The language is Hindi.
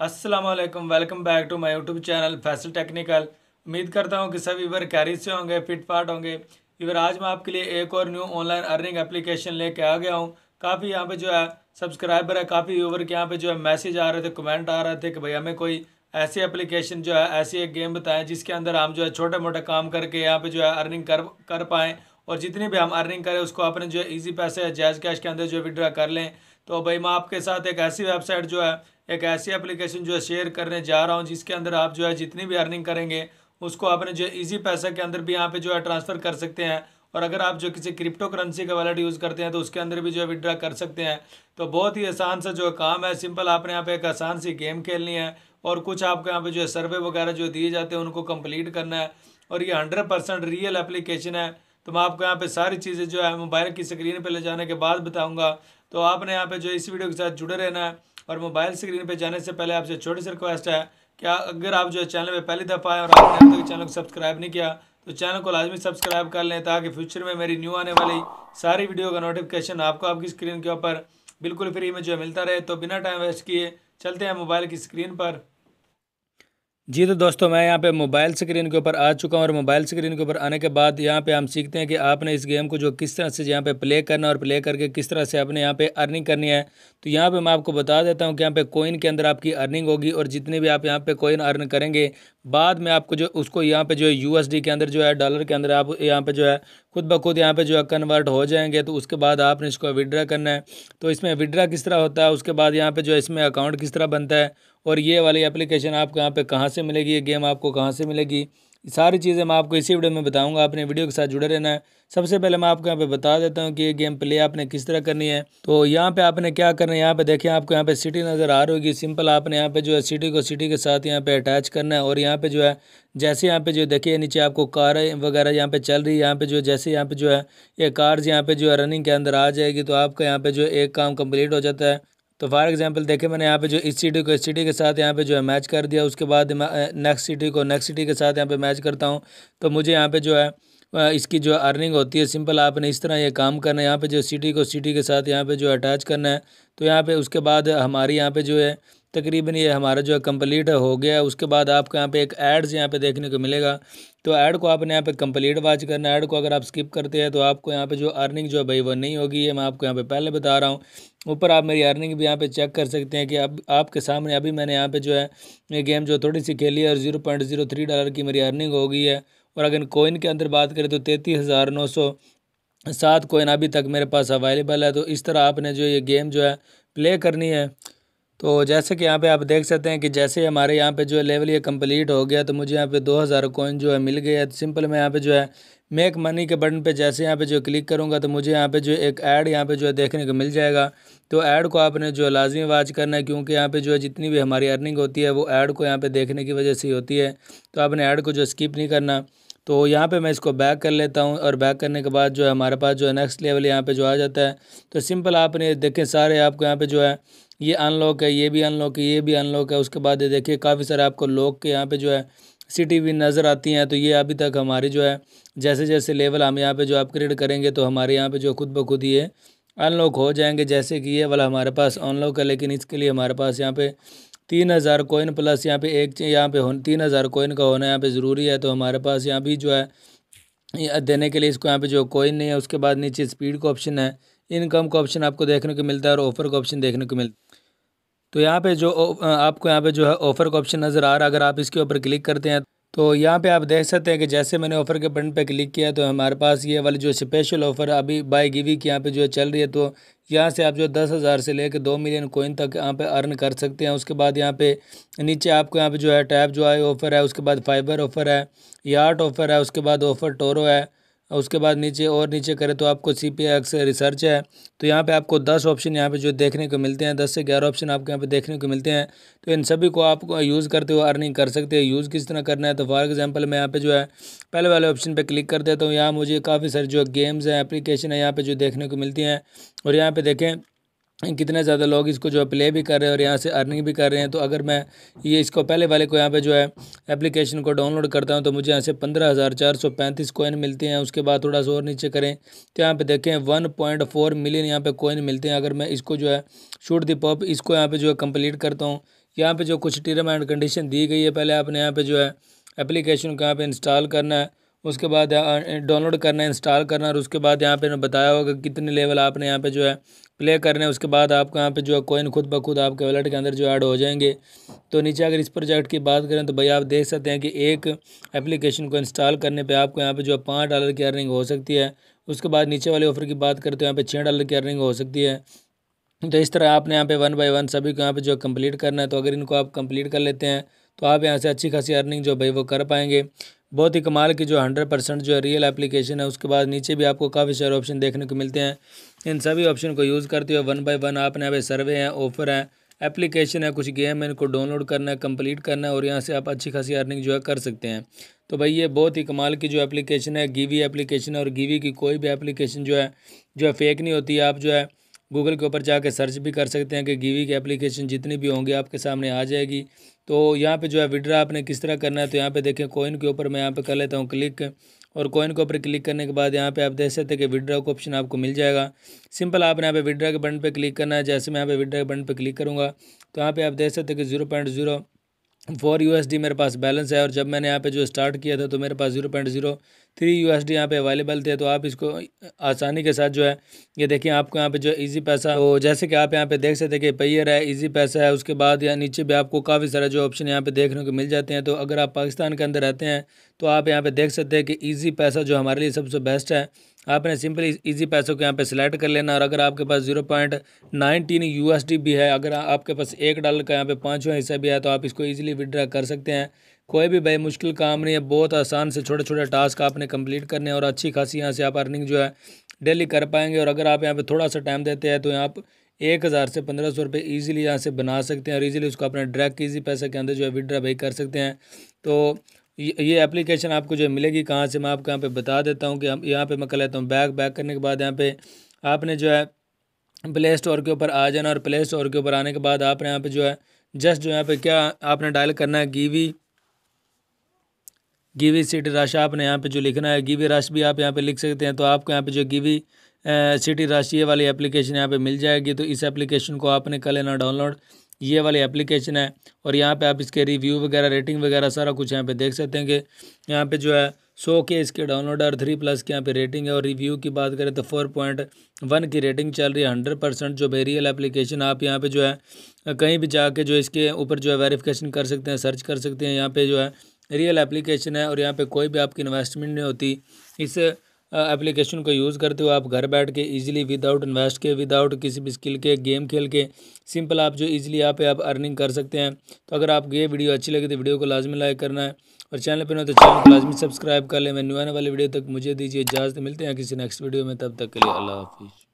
Aslam welcome back to my YouTube channel Faisal technical उम्मीद करता हूँ कि सभी इवर कैरी से होंगे फिट फाट होंगे इवर आज मैं आपके लिए एक और न्यू ऑनलाइन अर्निंग एप्लीकेशन लेके आ गया हूँ काफ़ी यहाँ पे जो है सब्सक्राइबर है काफ़ी यूवर के यहाँ पे जो है मैसेज आ रहे थे कमेंट आ रहे थे कि भाई हमें कोई ऐसी एप्लीकेशन जो है ऐसी एक गेम बताएं जिसके अंदर हम जो है छोटे मोटे काम करके यहाँ पे जो है अर्निंग कर कर पाएँ और जितनी भी हम अर्निंग करें उसको अपने जो है ईजी पैसे जैज कैश के अंदर जो विड्रा कर लें तो भाई मैं आपके साथ एक ऐसी वेबसाइट जो है एक ऐसी एप्लीकेशन जो है शेयर करने जा रहा हूँ जिसके अंदर आप जो है जितनी भी अर्निंग करेंगे उसको आपने जो इजी पैसा के अंदर भी यहाँ पे जो है ट्रांसफ़र कर सकते हैं और अगर आप जो किसी क्रिप्टो करेंसी का वैलेट यूज़ करते हैं तो उसके अंदर भी जो है विड्रा कर सकते हैं तो बहुत ही आसान सा जो काम है सिंपल आपने यहाँ पे एक आसान सी गेम खेलनी है और कुछ आपके यहाँ पे जो है सर्वे वगैरह जो दिए जाते हैं उनको कम्प्लीट करना है और ये हंड्रेड परसेंट रियल एप्लीकेशन है तो मैं आपको यहाँ पे सारी चीज़ें जो है मोबाइल की स्क्रीन पर ले जाने के बाद बताऊँगा तो आपने यहाँ पे जो इस वीडियो के साथ जुड़े रहना है और मोबाइल स्क्रीन पर जाने से पहले आपसे छोटी सी रिक्वेस्ट है कि अगर आप जो है चैनल पर पहली दफ़ा आए और आपने अभी तक चैनल को सब्सक्राइब नहीं किया तो चैनल को लाजमी सब्सक्राइब कर लें ताकि फ्यूचर में मेरी न्यू आने वाली सारी वीडियो का नोटिफिकेशन आपको आपकी स्क्रीन के ऊपर बिल्कुल फ्री में जो है मिलता रहे तो बिना टाइम वेस्ट किए चलते हैं मोबाइल की स्क्रीन पर जी तो दोस्तों मैं यहाँ पे मोबाइल स्क्रीन के ऊपर आ चुका हूँ और मोबाइल स्क्रीन के ऊपर आने के बाद यहाँ पे हम सीखते हैं कि आपने इस गेम को जो किस तरह से यहाँ पे प्ले करना और प्ले करके किस तरह से आपने यहाँ पे अर्निंग करनी है तो यहाँ पे मैं आपको बता देता हूँ कि यहाँ पे कोइन के अंदर आपकी अर्निंग होगी और जितने भी आप यहाँ पे कोइन अर्न करेंगे बाद में आपको जो उसको यहाँ पे जो है यू के अंदर जो है डॉलर के अंदर आप यहाँ पे जो है खुद ब खुद यहाँ पे जो है कन्वर्ट हो जाएंगे तो उसके बाद आपने इसको विड्रा करना है तो इसमें विड्रा किस तरह होता है उसके बाद यहाँ पे जो है इसमें अकाउंट किस तरह बनता है और ये वाली एप्लीकेशन आपको यहाँ पे कहाँ से मिलेगी ये गेम आपको कहाँ से मिलेगी सारी चीज़ें मैं आपको इसी वीडियो में बताऊंगा आपने वीडियो के साथ जुड़े रहना है सबसे पहले मैं आपको यहाँ पे बता देता हूँ कि ये गेम प्ले आपने किस तरह करनी है तो यहाँ पे आपने क्या करना है यहाँ पे देखिए आपको यहाँ पे सिटी नज़र आ रही होगी सिंपल आपने यहाँ पे जो है सिटी को सिटी के साथ यहाँ पे अटैच करना है और यहाँ पे जो है जैसे यहाँ पे जो देखिए नीचे आपको कार वगैरह यहाँ पे चल रही है यहाँ पे जो जैसे यहाँ पे जो है ये कार्स यहाँ पे जो है रनिंग के अंदर आ जाएगी तो आपका यहाँ पे जो एक काम कम्प्लीट हो जाता है तो फॉर एग्जांपल देखें मैंने यहाँ पे जो इस सिटी को इस सिटी के साथ यहाँ पे जो है मैच कर दिया उसके बाद नेक्स्ट सिटी को नेक्स्ट सिटी के साथ यहाँ पे मैच करता हूँ तो मुझे यहाँ पे जो है इसकी जो अर्निंग होती है सिंपल आपने इस तरह ये काम करना है यहाँ पे जो सिटी को सिटी के साथ यहाँ पे जो अटैच करना है तो यहाँ पे उसके बाद हमारी यहाँ पे जो है तकरीबन ये हमारा जो है कम्प्लीट हो गया उसके बाद आपको यहाँ पे एक एड्स यहाँ पे देखने को मिलेगा तो ऐड को आपने यहाँ पे कंप्लीट वाच करना ऐड को अगर आप स्किप करते हैं तो आपको यहाँ पे जो अर्निंग जो है भाई वो नहीं होगी ये मैं आपको यहाँ पे पहले बता रहा हूँ ऊपर आप मेरी अर्निंग भी यहाँ पे चेक कर सकते हैं कि अब आपके सामने अभी मैंने यहाँ पे जो है ये गेम जो थोड़ी सी खेली है और zero point zero three dollar की मेरी अर्निंग हो गई है और अगर कोइन के अंदर बात करें तो तैंतीस हज़ार नौ सौ सात कोइन अभी तक मेरे पास अवेलेबल है तो इस तरह आपने जो ये गेम जो है प्ले करनी है तो जैसे कि यहाँ पे आप देख सकते हैं कि जैसे हमारे यहाँ पे जो है लेवल ये कंप्लीट हो गया तो मुझे यहाँ पे 2000 कोइन जो है मिल गया तो सिंपल मैं यहाँ पे जो है मेक मनी के बटन पे जैसे यहाँ पे जो क्लिक करूँगा तो मुझे यहाँ पे जो एक ऐड यहाँ पे जो है देखने को मिल जाएगा तो ऐड को आपने जो लाजमी वाच करना है क्योंकि यहाँ पर जो है जितनी भी हमारी अर्निंग होती है वो ऐड को यहाँ पर देखने की वजह से होती है तो आपने ऐड को जो स्किप नहीं करना तो यहाँ पे मैं इसको बैक कर लेता हूँ और बैक करने के बाद जो है हमारे पास जो है नेक्स्ट लेवल यहाँ पे जो आ जाता है तो सिंपल आपने देखें सारे आपको यहाँ पे जो है ये अनलॉक है ये भी अनलॉक है ये भी अनलॉक है उसके बाद ये देखिए काफ़ी सारे आपको लॉक के यहाँ पे जो है सिटी भी नज़र आती हैं तो ये अभी तक हमारी जो है जैसे जैसे लेवल हम यहाँ पर जो अपग्रेड करेंगे तो हमारे यहाँ पर जो खुद ब खुद ये अनलॉक हो जाएंगे जैसे कि ये वाला हमारे पास अनलॉक है लेकिन इसके लिए हमारे पास यहाँ पर तीन हज़ार कोइन प्लस यहाँ पे एक यहाँ पे हो तीन हज़ार कोइन का होना यहाँ पे ज़रूरी है तो हमारे पास यहाँ भी जो है देने के लिए इसको यहाँ पे जो कोइन नहीं है उसके बाद नीचे स्पीड का ऑप्शन है इनकम का ऑप्शन आपको देखने को मिलता है और ऑफ़र का ऑप्शन देखने को मिलता तो यहाँ पे जो आपको यहाँ पे जो है ऑफ़र का ऑप्शन नज़र आ रहा है अगर आप इसके ऊपर क्लिक करते हैं तो यहाँ पे आप देख सकते हैं कि जैसे मैंने ऑफ़र के बटन पे क्लिक किया तो हमारे पास ये वाली जो स्पेशल ऑफ़र अभी बाय गिवी की यहाँ पे जो चल रही है तो यहाँ से आप जो दस हज़ार से लेकर दो मिलियन कोइन तक यहाँ पे अर्न कर सकते हैं उसके बाद यहाँ पे नीचे आपको यहाँ पे जो है टैब जो है ऑफ़र है उसके बाद फाइबर ऑफ़र है यार्ट ऑफ़र है उसके बाद ऑफ़र टोरो है उसके बाद नीचे और नीचे करें तो आपको सी पी एक्स रिसर्च है तो यहाँ पे आपको दस ऑप्शन यहाँ पे जो देखने को मिलते हैं दस से ग्यारह ऑप्शन आपको यहाँ पे देखने को मिलते हैं तो इन सभी को आप यूज़ करते हुए अर्निंग कर सकते हैं यूज़ किस तरह करना है तो फॉर एग्जांपल मैं यहाँ पे जो है पहले वाले ऑप्शन पर क्लिक कर देता हूँ यहाँ मुझे काफ़ी सारे जो गेम्स हैं एप्लीकेशन है यहाँ पर जो देखने को मिलती हैं और यहाँ पर देखें कितने ज़्यादा लोग इसको जो है प्ले भी कर रहे हैं और यहाँ से अर्निंग भी कर रहे हैं तो अगर मैं ये इसको पहले वाले को यहाँ पे जो है एप्लीकेशन को डाउनलोड करता हूँ तो मुझे यहाँ से पंद्रह हज़ार चार सौ पैंतीस कोइन मिलते हैं उसके बाद थोड़ा सा और नीचे करें तो यहाँ पे देखें वन पॉइंट फोर मिलियन यहाँ पर कोइन मिलते हैं अगर मैं इसको जो है शूट दी पॉप इसको यहाँ पर जो है कम्प्लीट करता हूँ यहाँ पर जो कुछ टर्म एंड कंडीशन दी गई है पहले आपने यहाँ पर जो है एप्लीकेशन को यहाँ पर इंस्टॉल करना है उसके बाद डाउनलोड करना है इंस्टॉल करना और उसके बाद यहाँ पे बताया होगा कितने लेवल आपने यहाँ पे जो है प्ले करने उसके बाद आपको यहाँ पे जो है कोइन खुद ब खुद आपके वॉलेट के अंदर जो ऐड हो जाएंगे तो नीचे अगर इस प्रोजेक्ट की बात करें तो भाई आप देख सकते हैं कि एक एप्लीकेशन को इंस्टॉल करने पे आपको यहाँ पे जो है पाँच डॉलर की अर्निंग हो सकती है उसके बाद नीचे वाले ऑफर की बात करें तो यहाँ पर छः डॉलर की अर्निंग हो सकती है तो इस तरह आपने यहाँ पर वन बाई वन सभी को यहाँ पर जो कम्प्लीट करना है तो अगर इनको आप कम्प्लीट कर लेते हैं तो आप यहाँ से अच्छी खासी अर्निंग जो भाई वो कर पाएंगे बहुत ही कमाल की जो हंड्रेड परसेंट जो है रियल एप्लीकेशन है उसके बाद नीचे भी आपको काफ़ी सारे ऑप्शन देखने को मिलते हैं इन सभी ऑप्शन को यूज़ करते हुए वन बाय वन आपने अभी सर्वे हैं ऑफर हैं एप्लीकेशन है कुछ गेम है इनको डाउनलोड करना है कंप्लीट करना है और यहाँ से आप अच्छी खासी अर्निंग जो है कर सकते हैं तो भाई ये बहुत ही कमाल की जो एप्लीकेशन है गीवी एप्लीकेशन है और गीवी की कोई भी एप्लीकेशन जो है जो है फेक नहीं होती आप जो है गूगल के ऊपर जाकर सर्च भी कर सकते हैं कि गीवी की एप्लीकेशन जितनी भी होंगी आपके सामने आ जाएगी तो यहाँ पे जो है विड्रा आपने किस तरह करना है तो यहाँ पे देखें कोइन के ऊपर मैं यहाँ पे कर लेता हूँ क्लिक और कोइन के ऊपर क्लिक करने के बाद यहाँ पे आप देख सकते हैं कि विड्रा का ऑप्शन आपको मिल जाएगा सिंपल आपने यहाँ पे विड्रा के बटन पर क्लिक करना है जैसे मैं यहाँ पे विड्रा के बटन पर क्लिक करूँगा तो यहाँ पर आप देख सकते हैं कि zero point zero four D मेरे पास बैलेंस है और जब मैंने यहाँ पे जो स्टार्ट किया था तो मेरे पास zero point zero three U S D यहाँ पर अवेलेबल थे तो आप इसको आसानी के साथ जो है ये देखिए आपको यहाँ पे जो इजी पैसा हो तो जैसे कि आप यहाँ पे देख सकते हैं कि पेयर है इजी पैसा है उसके बाद या नीचे भी आपको काफ़ी सारा जो ऑप्शन यहाँ पे देखने को मिल जाते हैं तो अगर आप पाकिस्तान के अंदर रहते हैं तो आप यहाँ पे देख सकते हैं कि ईजी पैसा जो हमारे लिए सबसे बेस्ट है आपने सिंपली ईजी पैसों को यहाँ पे सिलेक्ट कर लेना और अगर आपके पास जीरो पॉइंट नाइनटीन डी भी है अगर आपके पास एक डॉलर का यहाँ पे पाँचवा हिस्सा भी है तो आप इसको ईजिली विड्रा कर सकते हैं कोई भी भाई मुश्किल काम नहीं है बहुत आसान से छोटे छोटे टास्क आपने कंप्लीट करने और अच्छी खासी यहाँ से आप अर्निंग जो है डेली कर पाएंगे और अगर आप यहाँ पे थोड़ा सा टाइम देते हैं तो यहाँ आप एक हज़ार से पंद्रह सौ रुपये ईजिली यहाँ से बना सकते हैं और ईजिली उसको अपने डायरेक्ट ईजी पैसे के अंदर जो है विड्रा भाई कर सकते हैं तो ये एप्लीकेशन आपको जो मिलेगी कहाँ से मैं आपको यहाँ पर बता देता हूँ कि हम यहाँ पर मैं कह लेता हूँ बैक बैक करने के बाद यहाँ पर आपने जो है प्ले स्टोर के ऊपर आ जाना और प्ले स्टोर के ऊपर आने के बाद आपने यहाँ पर जो है जस्ट जो यहाँ पर क्या आपने डायल करना है गीवी गीवी सिटी राश आपने यहाँ पे जो लिखना है गीवी राश भी आप यहाँ पे लिख सकते हैं तो आपको यहाँ पे जो गीवी सिटी राश ये वाली एप्लीकेशन यहाँ पे मिल जाएगी तो इस एप्लीकेशन को आपने कर लेना डाउनलोड ये वाली एप्लीकेशन है और यहाँ पे आप इसके रिव्यू वगैरह रेटिंग वगैरह सारा कुछ यहाँ पे देख सकते हैं कि यहाँ पे जो है सो के इसके डाउनलोड और थ्री प्लस की यहाँ पे रेटिंग है और रिव्यू की बात करें तो फोर पॉइंट वन की रेटिंग चल रही है हंड्रेड परसेंट जो बेरियल एप्लीकेशन आप यहाँ पे जो है कहीं भी जाके जो इसके ऊपर जो है वेरिफिकेशन कर सकते हैं सर्च कर सकते हैं यहाँ पे जो है रियल एप्लीकेशन है और यहाँ पे कोई भी आपकी इन्वेस्टमेंट नहीं होती इस एप्लीकेशन को यूज़ करते हुए आप घर बैठ के इजीली विदाउट इन्वेस्ट के विदाउट किसी भी स्किल के गेम खेल के सिंपल आप जो इजीली यहाँ पे आप अर्निंग कर सकते हैं तो अगर आपको ये वीडियो अच्छी लगे तो वीडियो को लाजमी लाइक करना है और चैनल पर ना तो चैनल को लाजमी सब्सक्राइब कर लें मैं न्यू आने वाली वीडियो तक मुझे दीजिए इजाज़त मिलते हैं किसी नेक्स्ट वीडियो में तब तक के लिए अल्लाह हाफिज़